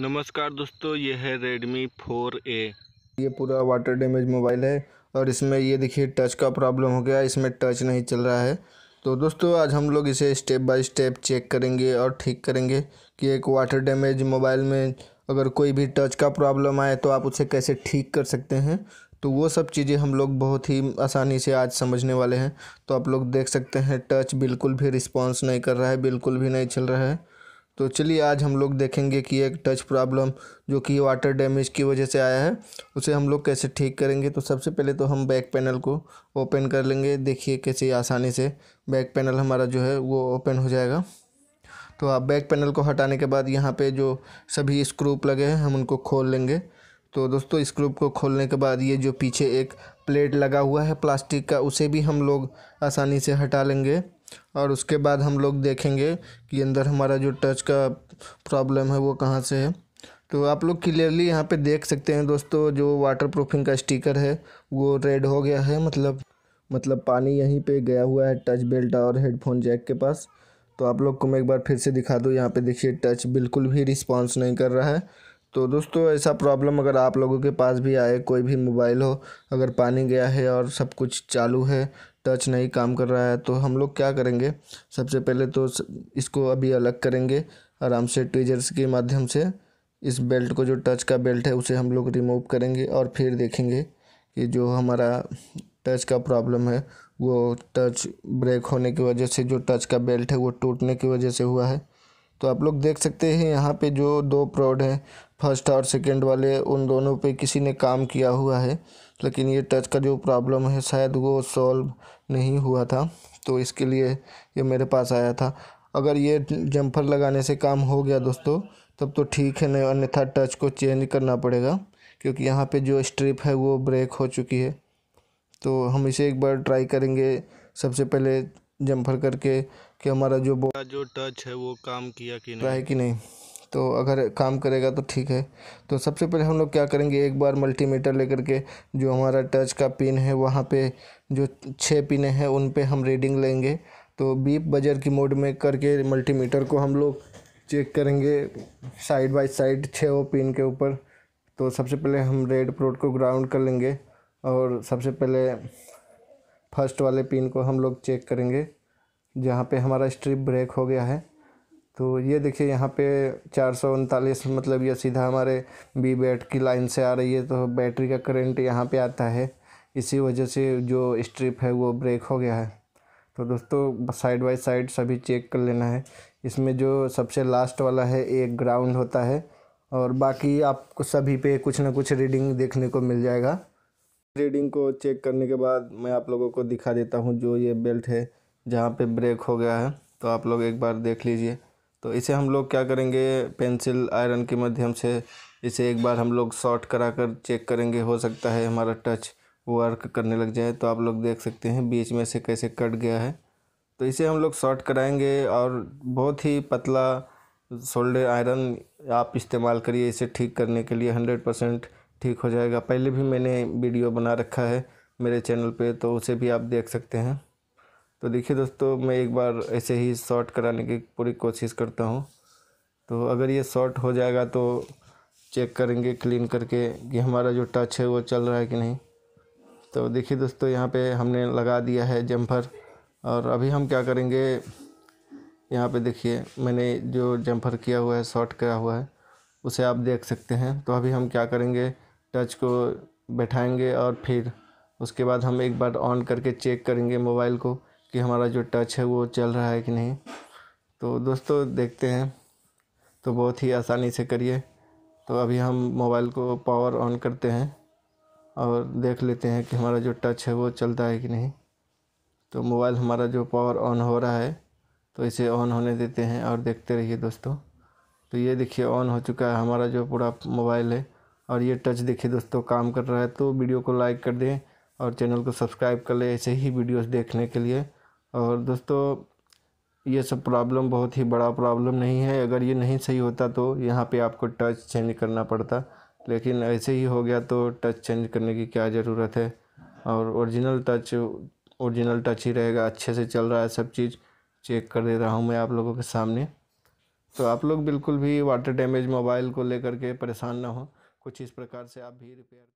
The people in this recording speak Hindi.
नमस्कार दोस्तों ये है Redmi 4A ये पूरा वाटर डैमेज मोबाइल है और इसमें ये देखिए टच का प्रॉब्लम हो गया इसमें टच नहीं चल रहा है तो दोस्तों आज हम लोग इसे स्टेप बाय स्टेप चेक करेंगे और ठीक करेंगे कि एक वाटर डैमेज मोबाइल में अगर कोई भी टच का प्रॉब्लम आए तो आप उसे कैसे ठीक कर सकते हैं तो वो सब चीज़ें हम लोग बहुत ही आसानी से आज समझने वाले हैं तो आप लोग देख सकते हैं टच बिल्कुल भी रिस्पॉन्स नहीं कर रहा है बिल्कुल भी नहीं चल रहा है तो चलिए आज हम लोग देखेंगे कि एक टच प्रॉब्लम जो कि वाटर डैमेज की वजह से आया है उसे हम लोग कैसे ठीक करेंगे तो सबसे पहले तो हम बैक पैनल को ओपन कर लेंगे देखिए कैसे आसानी से बैक पैनल हमारा जो है वो ओपन हो जाएगा तो आप बैक पैनल को हटाने के बाद यहाँ पे जो सभी स्क्रूप लगे हैं हम उनको खोल लेंगे तो दोस्तों स्क्रूप को खोलने के बाद ये जो पीछे एक प्लेट लगा हुआ है प्लास्टिक का उसे भी हम लोग आसानी से हटा लेंगे और उसके बाद हम लोग देखेंगे कि अंदर हमारा जो टच का प्रॉब्लम है वो कहाँ से है तो आप लोग क्लियरली यहाँ पे देख सकते हैं दोस्तों जो वाटर प्रूफिंग का स्टिकर है वो रेड हो गया है मतलब मतलब पानी यहीं पे गया हुआ है टच बेल्ट और हेडफोन जैक के पास तो आप लोग को मैं एक बार फिर से दिखा दूँ यहाँ पे देखिए टच बिल्कुल भी रिस्पॉन्स नहीं कर रहा है तो दोस्तों ऐसा प्रॉब्लम अगर आप लोगों के पास भी आए कोई भी मोबाइल हो अगर पानी गया है और सब कुछ चालू है टच नहीं काम कर रहा है तो हम लोग क्या करेंगे सबसे पहले तो इसको अभी अलग करेंगे आराम से ट्वीजर्स के माध्यम से इस बेल्ट को जो टच का बेल्ट है उसे हम लोग रिमूव करेंगे और फिर देखेंगे कि जो हमारा टच का प्रॉब्लम है वो टच ब्रेक होने की वजह से जो टच का बेल्ट है वो टूटने की वजह से हुआ है तो आप लोग देख सकते हैं यहाँ पे जो दो प्रॉड हैं फर्स्ट और सेकंड वाले उन दोनों पे किसी ने काम किया हुआ है लेकिन ये टच का जो प्रॉब्लम है शायद वो सॉल्व नहीं हुआ था तो इसके लिए ये मेरे पास आया था अगर ये जम्फर लगाने से काम हो गया दोस्तों तब तो ठीक है नहीं अन्यथा टच को चेंज करना पड़ेगा क्योंकि यहाँ पे जो स्ट्रिप है वो ब्रेक हो चुकी है तो हम इसे एक बार ट्राई करेंगे सबसे पहले जम्फर करके कि हमारा जो बो जो टच है वो काम किया कि नहीं है कि नहीं तो अगर काम करेगा तो ठीक है तो सबसे पहले हम लोग क्या करेंगे एक बार मल्टीमीटर लेकर के जो हमारा टच का पिन है वहाँ पे जो छः पिने हैं उन पे हम रीडिंग लेंगे तो बीप बजर की मोड में करके मल्टीमीटर को हम लोग चेक करेंगे साइड बाय साइड छः वो पिन के ऊपर तो सबसे पहले हम रेड प्रोड को ग्राउंड कर लेंगे और सबसे पहले फर्स्ट वाले पिन को हम लोग चेक करेंगे जहाँ पे हमारा स्ट्रिप ब्रेक हो गया है तो ये देखिए यहाँ पे चार सौ उनतालीस मतलब ये सीधा हमारे बी बैट की लाइन से आ रही है तो बैटरी का करंट यहाँ पे आता है इसी वजह से जो स्ट्रिप है वो ब्रेक हो गया है तो दोस्तों साइड बाय साइड सभी चेक कर लेना है इसमें जो सबसे लास्ट वाला है एक ग्राउंड होता है और बाकी आपको सभी पे कुछ ना कुछ रीडिंग देखने को मिल जाएगा रीडिंग को चेक करने के बाद मैं आप लोगों को दिखा देता हूँ जो ये बेल्ट है जहाँ पे ब्रेक हो गया है तो आप लोग एक बार देख लीजिए तो इसे हम लोग क्या करेंगे पेंसिल आयरन के माध्यम से इसे एक बार हम लोग शॉर्ट करा कर चेक करेंगे हो सकता है हमारा टच वर्क करने लग जाए तो आप लोग देख सकते हैं बीच में से कैसे कट गया है तो इसे हम लोग शॉर्ट कराएंगे और बहुत ही पतला सोल्डर आयरन आप इस्तेमाल करिए इसे ठीक करने के लिए हंड्रेड परसेंट ठीक हो जाएगा पहले भी मैंने वीडियो बना रखा है मेरे चैनल पे तो उसे भी आप देख सकते हैं तो देखिए दोस्तों मैं एक बार ऐसे ही शॉर्ट कराने की पूरी कोशिश करता हूँ तो अगर ये शॉर्ट हो जाएगा तो चेक करेंगे क्लीन करके कि हमारा जो टच है वो चल रहा है कि नहीं तो देखिए दोस्तों यहाँ पे हमने लगा दिया है जम्फर और अभी हम क्या करेंगे यहाँ पे देखिए मैंने जो जम्फर किया हुआ है शॉर्ट किया हुआ है उसे आप देख सकते हैं तो अभी हम क्या करेंगे टच को बैठाएंगे और फिर उसके बाद हम एक बार ऑन करके चेक करेंगे मोबाइल को कि हमारा जो टच है वो चल रहा है कि नहीं तो दोस्तों देखते हैं तो बहुत ही आसानी से करिए तो अभी हम मोबाइल को पावर ऑन करते हैं और देख लेते हैं कि हमारा जो टच है वो चलता है कि नहीं तो मोबाइल हमारा जो पावर ऑन हो रहा है तो इसे ऑन होने देते हैं और देखते रहिए दोस्तों तो ये देखिए ऑन हो चुका है हमारा जो पूरा मोबाइल है और ये टच देखिए दोस्तों काम कर रहा है तो वीडियो को लाइक कर दें और चैनल को सब्सक्राइब कर लें ऐसे ही वीडियोस देखने के लिए और दोस्तों ये सब प्रॉब्लम बहुत ही बड़ा प्रॉब्लम नहीं है अगर ये नहीं सही होता तो यहाँ पे आपको टच चेंज करना पड़ता लेकिन ऐसे ही हो गया तो टच चेंज करने की क्या ज़रूरत है और ओरिजिनल टच ओरिजिनल टच ही रहेगा अच्छे से चल रहा है सब चीज़ चेक कर दे रहा हूँ मैं आप लोगों के सामने तो आप लोग बिल्कुल भी वाटर डैमेज मोबाइल को लेकर के परेशान ना हो कुछ इस प्रकार से आप भी रिपेयर